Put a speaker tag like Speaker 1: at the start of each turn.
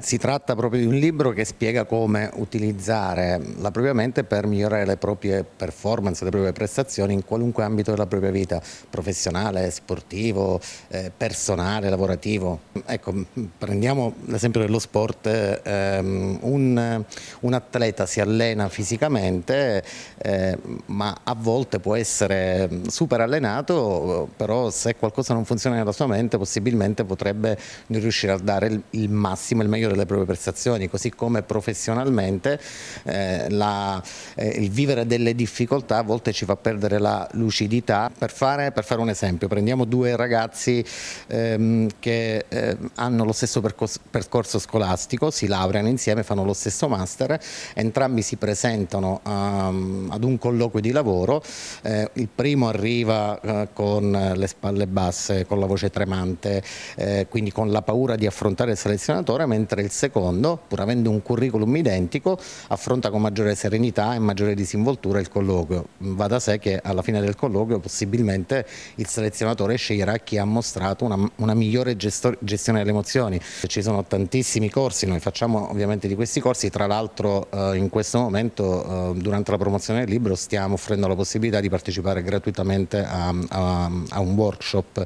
Speaker 1: Si tratta proprio di un libro che spiega come utilizzare la propria mente per migliorare le proprie performance, le proprie prestazioni in qualunque ambito della propria vita, professionale, sportivo, eh, personale, lavorativo. Ecco, prendiamo l'esempio dello sport, ehm, un, un, atleta si allena fisicamente, eh, ma a volte può essere super allenato, però se qualcosa non funziona nella sua mente possibilmente potrebbe non riuscire a dare il, il massimo, il meglio migliore le proprie prestazioni, così come professionalmente eh, la, eh, il vivere delle difficoltà a volte ci fa perdere la lucidità. Per fare, per fare un esempio, prendiamo due ragazzi ehm, che eh, hanno lo stesso percorso, percorso, scolastico, si laureano insieme, fanno lo stesso master, entrambi si presentano um, ad un colloquio di lavoro, eh, il primo arriva eh, con le spalle basse, con la voce tremante, eh, quindi con la paura di affrontare il selezionatore, mentre mentre il secondo, pur avendo un curriculum identico, affronta con maggiore serenità e maggiore disinvoltura il colloquio. Va da sé che alla fine del colloquio possibilmente il selezionatore sceglierà chi ha mostrato una, una migliore gestione delle emozioni. Ci sono tantissimi corsi, noi facciamo ovviamente di questi corsi, tra l'altro eh, in questo momento eh, durante la promozione del libro stiamo offrendo la possibilità di partecipare gratuitamente a, a, a un workshop